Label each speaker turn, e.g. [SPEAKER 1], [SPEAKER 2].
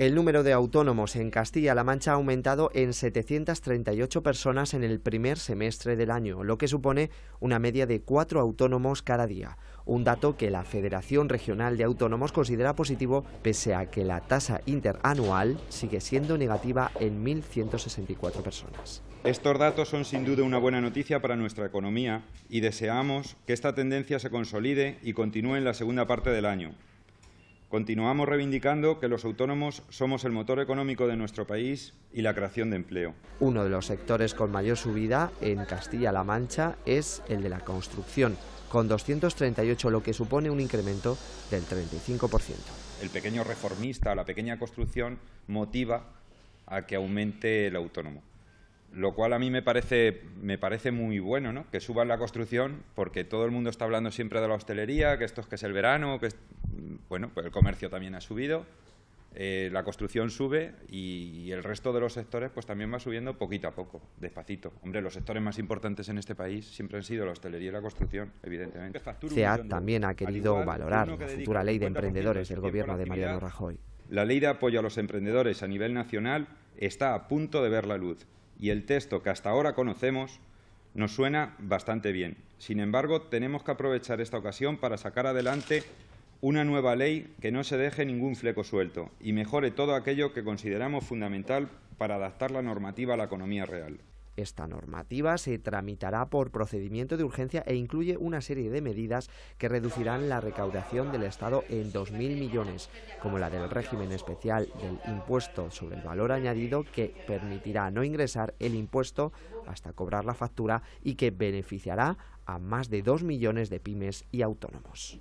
[SPEAKER 1] El número de autónomos en Castilla-La Mancha ha aumentado en 738 personas en el primer semestre del año, lo que supone una media de cuatro autónomos cada día, un dato que la Federación Regional de Autónomos considera positivo pese a que la tasa interanual sigue siendo negativa en 1.164 personas.
[SPEAKER 2] Estos datos son sin duda una buena noticia para nuestra economía y deseamos que esta tendencia se consolide y continúe en la segunda parte del año, Continuamos reivindicando que los autónomos somos el motor económico de nuestro país y la creación de empleo.
[SPEAKER 1] Uno de los sectores con mayor subida en Castilla-La Mancha es el de la construcción, con 238, lo que supone un incremento del 35%.
[SPEAKER 2] El pequeño reformista, la pequeña construcción, motiva a que aumente el autónomo. Lo cual a mí me parece, me parece muy bueno, ¿no? Que suba la construcción, porque todo el mundo está hablando siempre de la hostelería, que esto es que es el verano, que bueno, pues el comercio también ha subido, eh, la construcción sube y, el resto de los sectores pues también va subiendo poquito a poco, despacito. Hombre, los sectores más importantes en este país siempre han sido la hostelería y la construcción, evidentemente. CEAT también ha querido valorar la futura ley de emprendedores del gobierno de Mariano Rajoy. La ley de apoyo a los emprendedores a nivel nacional está a punto de ver la luz y el texto que hasta ahora conocemos nos suena bastante bien. Sin embargo, tenemos que aprovechar esta ocasión para sacar adelante una nueva ley que no se deje ningún fleco suelto y mejore todo aquello que consideramos fundamental para adaptar la normativa a la economía real. Esta normativa
[SPEAKER 1] se tramitará por procedimiento de urgencia e incluye una serie de medidas que reducirán la recaudación del Estado en 2.000 millones, como la del régimen especial del impuesto sobre el valor añadido que permitirá no ingresar el impuesto hasta cobrar la factura y que beneficiará a más de 2 millones de pymes y autónomos.